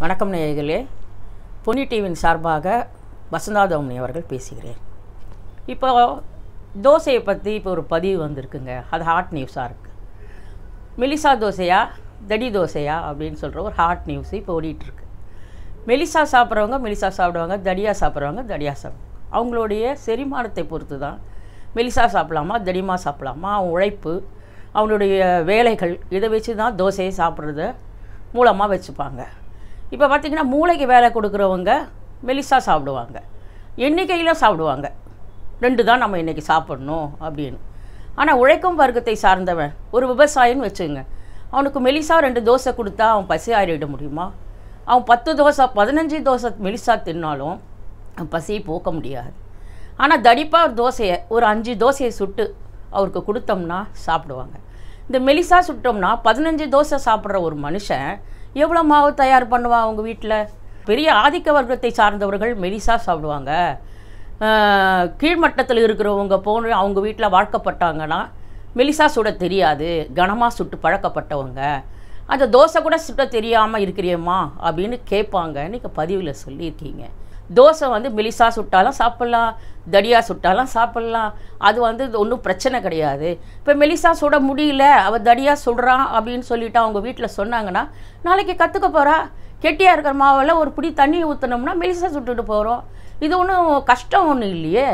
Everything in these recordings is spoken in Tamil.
வணக்கம் நேயர்களே பொன்னி டிவியின் சார்பாக வசந்தா அவர்கள் பேசுகிறேன் இப்போ தோசையை பற்றி இப்போ ஒரு பதிவு வந்திருக்குங்க அது ஹாட் நியூஸாக இருக்குது மெலிசா தோசையா தடி தோசையா அப்படின்னு சொல்கிற ஒரு ஹாட் நியூஸ் இப்போ ஓடிட்டுருக்கு மெலிசா சாப்பிட்றவங்க மெலிசா சாப்பிடுவாங்க தடியாக சாப்பிட்றவங்க தடியாக சாப்பிடுவாங்க அவங்களுடைய செரிமானத்தை பொறுத்து தான் மெலிசா சாப்பிடலாமா தடிமா சாப்பிடலாமா அவன் உழைப்பு அவனுடைய வேலைகள் இதை வச்சு தான் தோசையை சாப்பிட்றத மூலமாக வச்சுப்பாங்க இப்போ பார்த்திங்கன்னா மூளைக்கு வேலை கொடுக்குறவங்க மெலிசா சாப்பிடுவாங்க எண்ணிக்கையில் சாப்பிடுவாங்க ரெண்டு தான் நம்ம இன்றைக்கி சாப்பிட்ணும் அப்படின்னு ஆனால் உழைக்கும் வர்க்கத்தை சார்ந்தவன் ஒரு விவசாயின்னு வச்சுங்க அவனுக்கு மெலிசா ரெண்டு தோசை கொடுத்தா அவன் பசி ஆறிட முடியுமா அவன் பத்து தோசை பதினஞ்சு தோசை மெலிசா தின்னாலும் அவன் பசியை போக்க முடியாது ஆனால் தடிப்பாக ஒரு தோசையை ஒரு அஞ்சு தோசையை சுட்டு அவருக்கு கொடுத்தோம்னா சாப்பிடுவாங்க இந்த மெலிசா சுட்டோம்னா பதினஞ்சு தோசை சாப்பிட்ற ஒரு மனுஷன் எவ்வளோ மாவு தயார் பண்ணுவாள் அவங்க வீட்டில் பெரிய ஆதிக்க வர்க்கத்தை சார்ந்தவர்கள் மெலிசாக சாப்பிடுவாங்க கீழ்மட்டத்தில் இருக்கிறவங்க போன அவங்க வீட்டில் வாழ்க்கப்பட்டாங்கன்னா மெலிசா சுட தெரியாது கனமாக சுட்டு பழக்கப்பட்டவங்க அந்த தோசை கூட சுட்ட தெரியாமல் இருக்கிறியம்மா அப்படின்னு கேட்பாங்க நீங்கள் பதிவில் சொல்லியிருக்கீங்க தோசை வந்து மெலிசா சுட்டாலும் சாப்பிட்லாம் தடியாக சுட்டாலும் சாப்பிட்லாம் அது வந்து ஒன்றும் பிரச்சனை கிடையாது இப்போ மெலிசாக சுட முடியல அவள் தடியாக சுடுறான் அப்படின்னு சொல்லிவிட்டு அவங்க வீட்டில் சொன்னாங்கன்னா நாளைக்கு கற்றுக்க போகிறா கெட்டியாக இருக்கிற மாவில் ஒரு பிடி தண்ணி ஊற்றினோம்னா மெலிசா சுட்டுட்டு போகிறோம் இது ஒன்றும் கஷ்டம் ஒன்றும் இல்லையே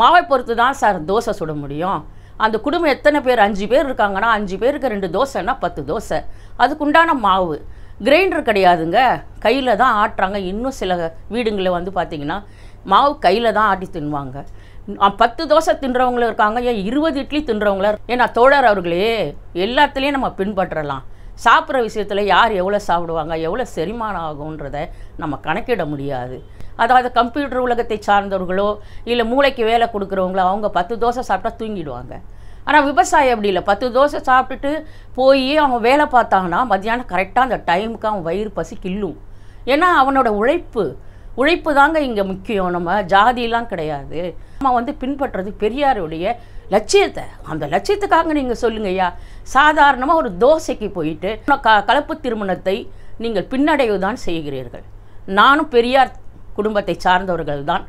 மாவை பொறுத்து தான் சார் தோசை சுட முடியும் அந்த குடும்பம் எத்தனை பேர் அஞ்சு பேர் இருக்காங்கன்னா அஞ்சு பேருக்கு ரெண்டு தோசைன்னா பத்து தோசை அதுக்குண்டான மாவு கிரைண்டர் கிடையாதுங்க கையில் தான் ஆட்டுறாங்க இன்னும் சில வீடுங்களில் வந்து பார்த்திங்கன்னா மாவு கையில் தான் ஆட்டி தின்வாங்க பத்து தோசை தின்றவங்களும் இருக்காங்க ஏன் இருபது இட்லி தின்றவங்களும் ஏன்னா தோழர் அவர்களே எல்லாத்துலேயும் நம்ம பின்பற்றலாம் சாப்பிட்ற விஷயத்தில் யார் எவ்வளோ சாப்பிடுவாங்க எவ்வளோ செரிமானம் ஆகும்ன்றதை நம்ம கணக்கிட முடியாது அதாவது கம்ப்யூட்டர் உலகத்தை சார்ந்தவர்களோ இல்லை மூளைக்கு வேலை கொடுக்குறவங்களோ அவங்க பத்து தோசை சாப்பிட்டா தூங்கிடுவாங்க ஆனால் விவசாயி அப்படி இல்லை பத்து தோசை சாப்பிட்டுட்டு போய் அவன் வேலை பார்த்தாங்கன்னா மத்தியானம் கரெக்டாக அந்த டைமுக்கு அவன் வயிறு பசி கில்லும் ஏன்னா அவனோட உழைப்பு உழைப்பு தாங்க இங்கே முக்கியம் நம்ம ஜாதியெலாம் கிடையாது நம்ம வந்து பின்பற்றுறது பெரியாருடைய லட்சியத்தை அந்த லட்சியத்துக்காக நீங்கள் சொல்லுங்கய்யா சாதாரணமாக ஒரு தோசைக்கு போயிட்டு க கலப்பு திருமணத்தை நீங்கள் பின்னடைவு தான் செய்கிறீர்கள் நானும் பெரியார் குடும்பத்தை சார்ந்தவர்கள் தான்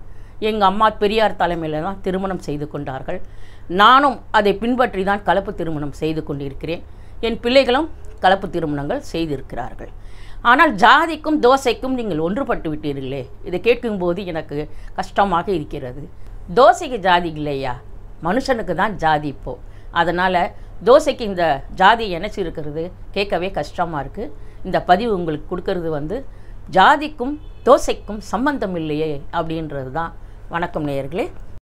எங்கள் அம்மா பெரியார் தலைமையில் தான் திருமணம் செய்து கொண்டார்கள் நானும் அதை பின்பற்றி தான் கலப்பு திருமணம் செய்து கொண்டிருக்கிறேன் என் பிள்ளைகளும் கலப்பு திருமணங்கள் செய்திருக்கிறார்கள் ஆனால் ஜாதிக்கும் தோசைக்கும் நீங்கள் ஒன்றுபட்டு விட்டீர்களே இதை கேட்கும்போது எனக்கு கஷ்டமாக இருக்கிறது தோசைக்கு ஜாதி இல்லையா மனுஷனுக்கு தான் ஜாதி இப்போது அதனால் தோசைக்கு இந்த ஜாதி இணைச்சி இருக்கிறது கேட்கவே கஷ்டமாக இருக்குது இந்த பதிவு உங்களுக்கு கொடுக்கறது வந்து ஜாதிக்கும் தோசைக்கும் சம்பந்தம் இல்லையே அப்படின்றது தான் வணக்கம் நேயர்களே